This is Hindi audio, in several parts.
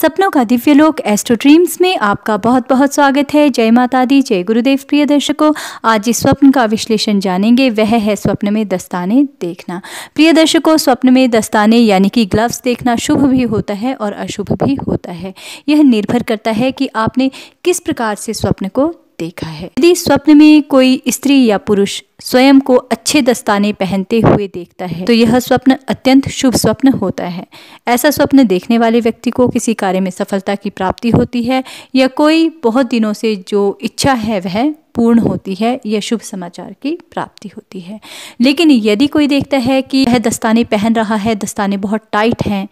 सपनों का दिव्य लोक एस्ट्रो ड्रीम्स में आपका बहुत बहुत स्वागत है जय माता दी जय गुरुदेव प्रिय दर्शकों आज जिस स्वप्न का विश्लेषण जानेंगे वह है स्वप्न में दस्ताने देखना प्रिय दर्शकों स्वप्न में दस्ताने यानी कि ग्लव्स देखना शुभ भी होता है और अशुभ भी होता है यह निर्भर करता है कि आपने किस प्रकार से स्वप्न को देखा है यदि स्वप्न में कोई स्त्री या पुरुष स्वयं को अच्छे दस्ताने पहनते हुए देखता है तो यह स्वप्न अत्यंत शुभ स्वप्न होता है ऐसा स्वप्न देखने वाले व्यक्ति को किसी कार्य में सफलता की प्राप्ति होती है या कोई बहुत दिनों से जो इच्छा है वह पूर्ण होती है यह शुभ समाचार की प्राप्ति होती है लेकिन यदि कोई देखता है कि यह दस्ताने पहन रहा है दस्ताने बहुत टाइट हैं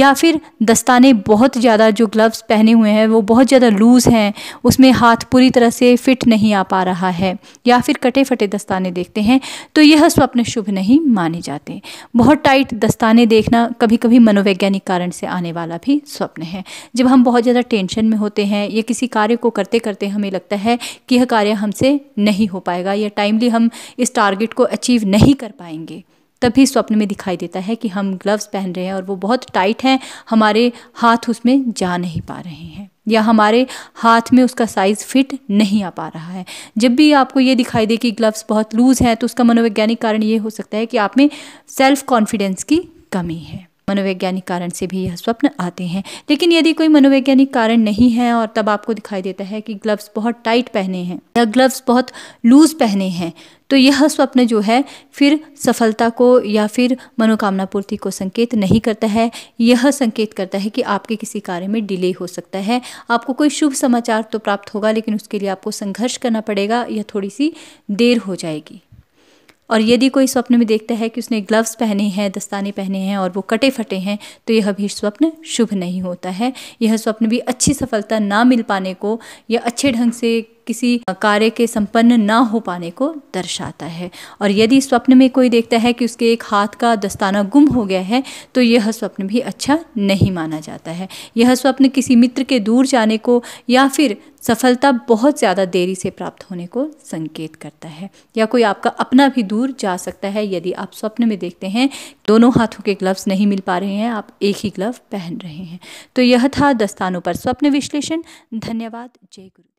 या फिर दस्ताने बहुत ज़्यादा जो ग्लव्स पहने हुए हैं वो बहुत ज़्यादा लूज़ हैं उसमें हाथ पूरी तरह से फिट नहीं आ पा रहा है या फिर कटे फटे दस्ताने देखते हैं तो यह स्वप्न शुभ नहीं माने जाते बहुत टाइट दस्ताने देखना कभी कभी मनोवैज्ञानिक कारण से आने वाला भी स्वप्न है जब हम बहुत ज़्यादा टेंशन में होते हैं या किसी कार्य को करते करते हमें लगता है कि यह कार्य हम हमसे नहीं हो पाएगा या टाइमली हम इस टारगेट को अचीव नहीं कर पाएंगे तभी स्वप्न में दिखाई देता है कि हम ग्लव्स पहन रहे हैं और वो बहुत टाइट हैं हमारे हाथ उसमें जा नहीं पा रहे हैं या हमारे हाथ में उसका साइज़ फिट नहीं आ पा रहा है जब भी आपको ये दिखाई दे कि ग्लव्स बहुत लूज़ हैं तो उसका मनोवैज्ञानिक कारण ये हो सकता है कि आप में सेल्फ़ कॉन्फिडेंस की कमी है मनोवैज्ञानिक कारण से भी यह स्वप्न आते हैं लेकिन यदि कोई मनोवैज्ञानिक कारण नहीं है और तब आपको दिखाई देता है कि ग्लव्स बहुत टाइट पहने हैं या ग्लव्स बहुत लूज पहने हैं तो यह स्वप्न जो है फिर सफलता को या फिर मनोकामना पूर्ति को संकेत नहीं करता है यह संकेत करता है कि आपके किसी कार्य में डिले हो सकता है आपको कोई शुभ समाचार तो प्राप्त होगा लेकिन उसके लिए आपको संघर्ष करना पड़ेगा या थोड़ी सी देर हो जाएगी और यदि कोई स्वप्न में देखता है कि उसने ग्लव्स पहने हैं दस्ताने पहने हैं और वो कटे फटे हैं तो यह भी स्वप्न शुभ नहीं होता है यह स्वप्न भी अच्छी सफलता ना मिल पाने को या अच्छे ढंग से किसी कार्य के संपन्न ना हो पाने को दर्शाता है और यदि स्वप्न में कोई देखता है कि उसके एक हाथ का दस्ताना गुम हो गया है तो यह स्वप्न भी अच्छा नहीं माना जाता है यह स्वप्न किसी मित्र के दूर जाने को या फिर सफलता बहुत ज़्यादा देरी से प्राप्त होने को संकेत करता है या कोई आपका अपना भी दूर जा सकता है यदि आप स्वप्न में देखते हैं दोनों हाथों के ग्लव्स नहीं मिल पा रहे हैं आप एक ही ग्लव पहन रहे हैं तो यह था दस्तानों पर स्वप्न विश्लेषण धन्यवाद जय गुरु